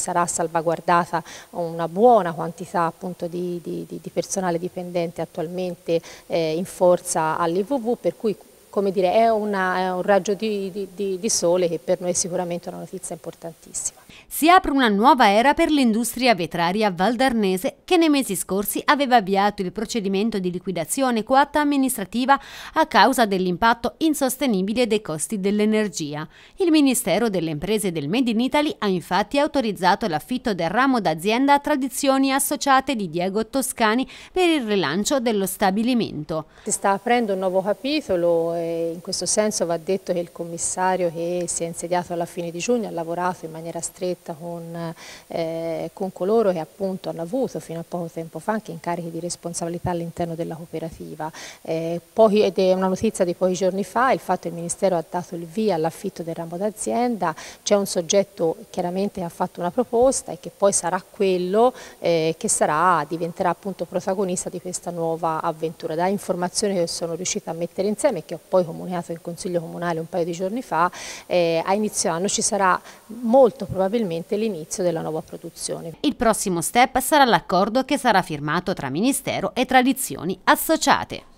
sarà salvaguardata una buona quantità appunto di, di, di personale dipendente attualmente eh, in forza all'IVV per cui come dire, è, una, è un raggio di, di, di sole che per noi è sicuramente una notizia importantissima. Si apre una nuova era per l'industria vetraria valdarnese che nei mesi scorsi aveva avviato il procedimento di liquidazione coatta amministrativa a causa dell'impatto insostenibile dei costi dell'energia. Il Ministero delle Imprese del Made in Italy ha infatti autorizzato l'affitto del ramo d'azienda a Tradizioni Associate di Diego Toscani per il rilancio dello stabilimento. Si sta aprendo un nuovo capitolo e in questo senso va detto che il commissario che si è insediato alla fine di giugno ha lavorato in maniera stretta con, eh, con coloro che appunto hanno avuto fino a poco tempo fa anche incarichi di responsabilità all'interno della cooperativa. Eh, pochi, ed è una notizia di pochi giorni fa, il fatto che il Ministero ha dato il via all'affitto del ramo d'azienda, c'è un soggetto chiaramente che ha fatto una proposta e che poi sarà quello eh, che sarà, diventerà appunto protagonista di questa nuova avventura. Da informazioni che sono riuscita a mettere insieme e che ho poi comunicato il Consiglio Comunale un paio di giorni fa, eh, a inizio anno ci sarà molto probabilmente l'inizio della nuova produzione. Il prossimo step sarà l'accordo che sarà firmato tra Ministero e tradizioni associate.